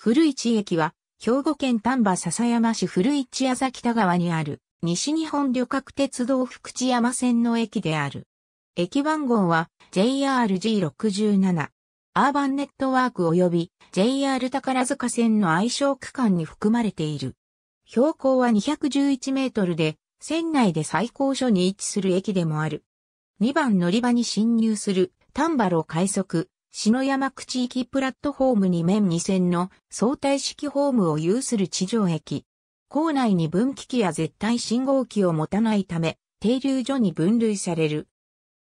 古市駅は、兵庫県丹波笹山市古市谷崎田川にある、西日本旅客鉄道福知山線の駅である。駅番号は JRG67。アーバンネットワーク及び JR 宝塚線の愛称区間に含まれている。標高は211メートルで、線内で最高所に位置する駅でもある。2番乗り場に進入する丹波路快速篠山区地域プラットフォーム2面2線の相対式ホームを有する地上駅。構内に分岐器や絶対信号機を持たないため、停留所に分類される。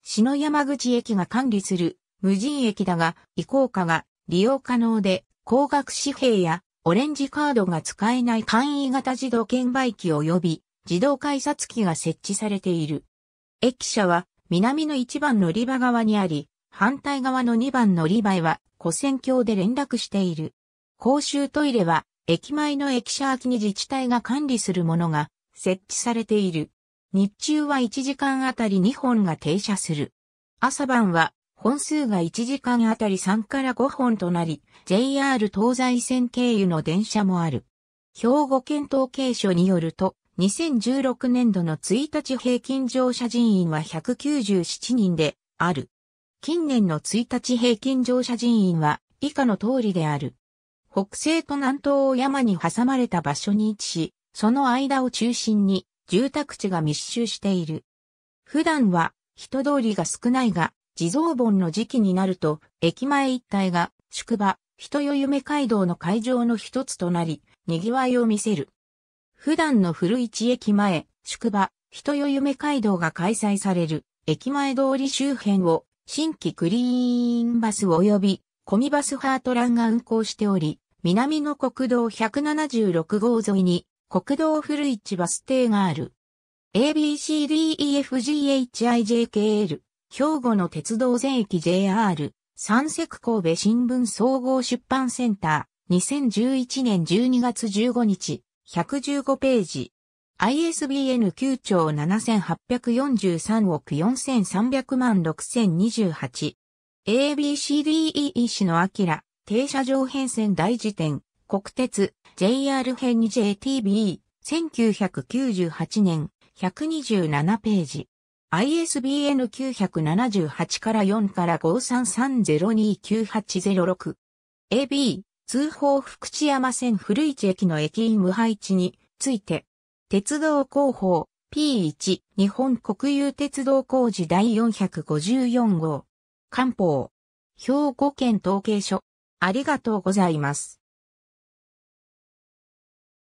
篠山口駅が管理する無人駅だが、移行下が利用可能で、高額紙幣やオレンジカードが使えない簡易型自動券売機及び自動改札機が設置されている。駅舎は南の一番乗り場側にあり、反対側の2番乗り場へは、古戦橋で連絡している。公衆トイレは、駅前の駅舎空きに自治体が管理するものが設置されている。日中は1時間あたり2本が停車する。朝晩は本数が1時間あたり3から5本となり、JR 東西線経由の電車もある。兵庫県統計所によると、2016年度の1日平均乗車人員は197人である。近年の1日平均乗車人員は以下の通りである。北西と南東を山に挟まれた場所に位置し、その間を中心に住宅地が密集している。普段は人通りが少ないが、地蔵盆の時期になると、駅前一帯が宿場、人よ夢街道の会場の一つとなり、賑わいを見せる。普段の古市駅前、宿場、人よ夢街道が開催される、駅前通り周辺を新規クリーンバス及びコミバスハートランが運行しており、南の国道176号沿いに国道古市バス停がある。ABCDEFGHIJKL、兵庫の鉄道全駅 JR、三石神戸新聞総合出版センター、2011年12月15日、115ページ。ISBN 9兆7843億4300万6028。ABCDE e 師の明、停車場変遷大辞典、国鉄、JR 編 JTB、1998年、127ページ。ISBN 978から4から53302980 6AB、通報福知山線古市駅の駅員無配置について、鉄道広報 P1 日本国有鉄道工事第454号。官報。兵庫県統計所。ありがとうございます。